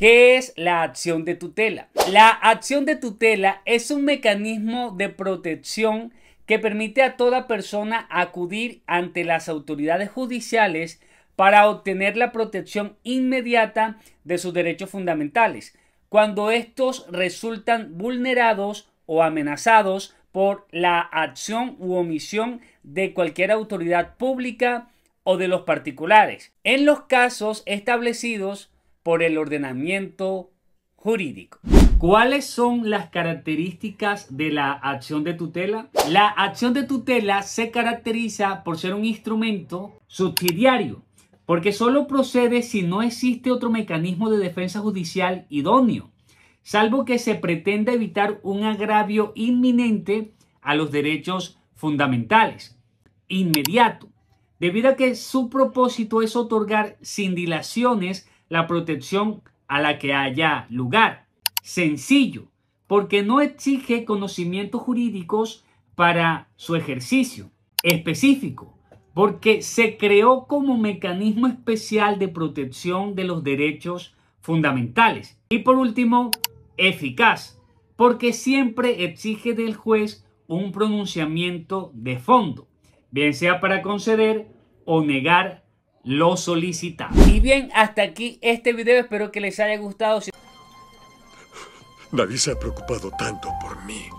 ¿Qué es la acción de tutela? La acción de tutela es un mecanismo de protección que permite a toda persona acudir ante las autoridades judiciales para obtener la protección inmediata de sus derechos fundamentales, cuando estos resultan vulnerados o amenazados por la acción u omisión de cualquier autoridad pública o de los particulares. En los casos establecidos por el ordenamiento jurídico. ¿Cuáles son las características de la acción de tutela? La acción de tutela se caracteriza por ser un instrumento subsidiario, porque solo procede si no existe otro mecanismo de defensa judicial idóneo, salvo que se pretenda evitar un agravio inminente a los derechos fundamentales, inmediato, debido a que su propósito es otorgar sin dilaciones la protección a la que haya lugar. Sencillo, porque no exige conocimientos jurídicos para su ejercicio específico, porque se creó como mecanismo especial de protección de los derechos fundamentales. Y por último, eficaz, porque siempre exige del juez un pronunciamiento de fondo, bien sea para conceder o negar lo solicita Y bien, hasta aquí este video. Espero que les haya gustado. Nadie se ha preocupado tanto por mí.